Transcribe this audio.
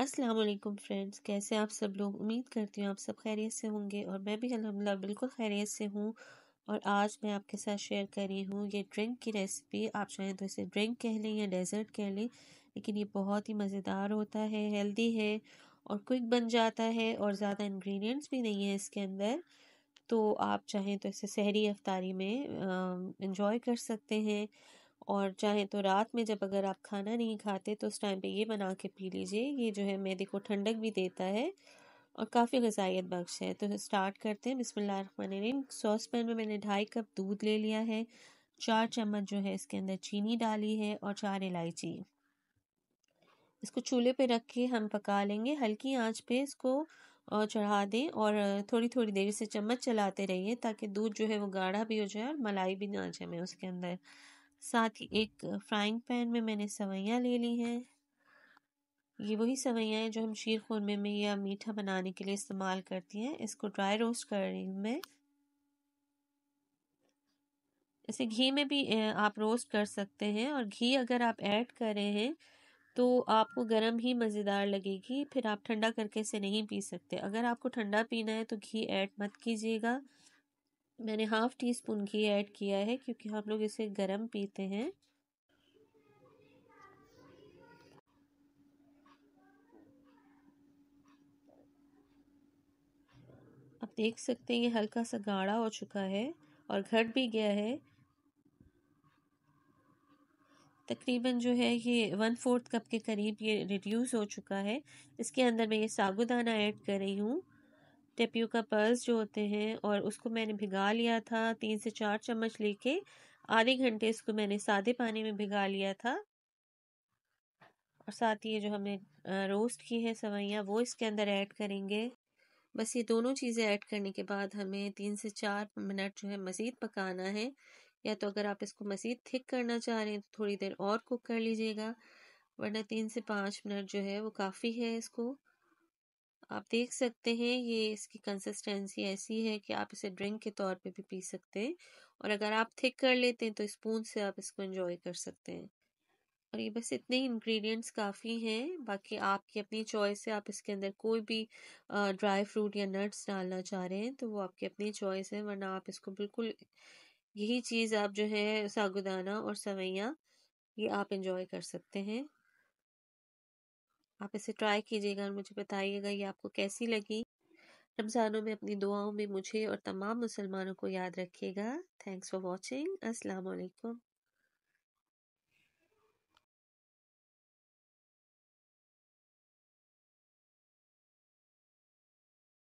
अस्सलाम वालेकुम फ्रेंड्स कैसे आप सब लोग उम्मीद करती हूँ आप सब खैरियत से होंगे और मैं भी अलहमदिल्ला बिल्कुल खैरियत से हूँ और आज मैं आपके साथ शेयर कर रही हूँ ये ड्रिंक की रेसिपी आप चाहें तो इसे ड्रिंक कह लें या डेजर्ट कह लें लेकिन ये बहुत ही मज़ेदार होता है हेल्दी है और क्विक बन जाता है और ज़्यादा इन्ग्रीडियंट्स भी नहीं है इसके अंदर तो आप चाहें तो इसे शहरी अफ्तारी में इंजॉय कर सकते हैं और चाहे तो रात में जब अगर आप खाना नहीं खाते तो उस टाइम पे ये बना के पी लीजिए ये जो है मैदे को ठंडक भी देता है और काफ़ी गजाइत बख्श है तो स्टार्ट करते हैं बिसमीम सॉस पैन में मैंने ढाई कप दूध ले लिया है चार चम्मच जो है इसके अंदर चीनी डाली है और चार इलायची इसको चूल्हे पे रख के हम पका लेंगे हल्की आंच पे इसको चढ़ा दें और थोड़ी थोड़ी देर से चम्मच चलाते रहिए ताकि दूध जो है वो गाढ़ा भी हो जाए और मलाई भी ना जमे उसके अंदर साथ ही एक फ्राइंग पैन में मैंने सवैयाँ ले ली हैं ये वही सवैयाँ हैं जो हम शीर खुरमे में या मीठा बनाने के लिए इस्तेमाल करती हैं इसको ड्राई रोस्ट कर रही हूँ मैं इसे घी में भी आप रोस्ट कर सकते हैं और घी अगर आप ऐड करें हैं तो आपको गर्म ही मज़ेदार लगेगी फिर आप ठंडा करके इसे नहीं पी सकते अगर आपको ठंडा पीना है तो घी ऐड मत कीजिएगा मैंने हाफ़ टी स्पून घी ऐड किया है क्योंकि हम लोग इसे गरम पीते हैं आप देख सकते हैं ये हल्का सा गाढ़ा हो चुका है और घट भी गया है तकरीबन जो है ये वन फोर्थ कप के करीब ये रिड्यूस हो चुका है इसके अंदर मैं ये साबुदाना ऐड कर रही हूँ टेप्यू का पर्स जो होते हैं और उसको मैंने भिगा लिया था तीन से चार चम्मच लेके आधे घंटे इसको मैंने सादे पानी में भिगा लिया था और साथ ही ये जो हमने रोस्ट की है सवैयाँ वो इसके अंदर ऐड करेंगे बस ये दोनों चीज़ें ऐड करने के बाद हमें तीन से चार मिनट जो है मज़ीद पकाना है या तो अगर आप इसको मज़ीद थिक करना चाह रहे हैं तो थोड़ी देर और कुक कर लीजिएगा वरना तीन से पाँच मिनट जो है वो काफ़ी है इसको आप देख सकते हैं ये इसकी कंसिस्टेंसी ऐसी है कि आप इसे ड्रिंक के तौर पे भी पी सकते हैं और अगर आप थिक कर लेते हैं तो स्पून से आप इसको एंजॉय कर सकते हैं और ये बस इतने ही इंग्रेडिएंट्स काफ़ी हैं बाकी आपकी अपनी चॉइस है आप इसके अंदर कोई भी ड्राई फ्रूट या नट्स डालना चाह रहे हैं तो वो आपकी अपनी चॉइस है वरना आप इसको बिल्कुल यही चीज़ आप जो है सागुदाना और सवैयाँ ये आप इंजॉय कर सकते हैं आप इसे ट्राई कीजिएगा और मुझे बताइएगा ये आपको कैसी लगी रमज़ानों में अपनी दुआओं में मुझे और तमाम मुसलमानों को याद रखिएगा थैंक्स फॉर वॉचिंग अस्सलाम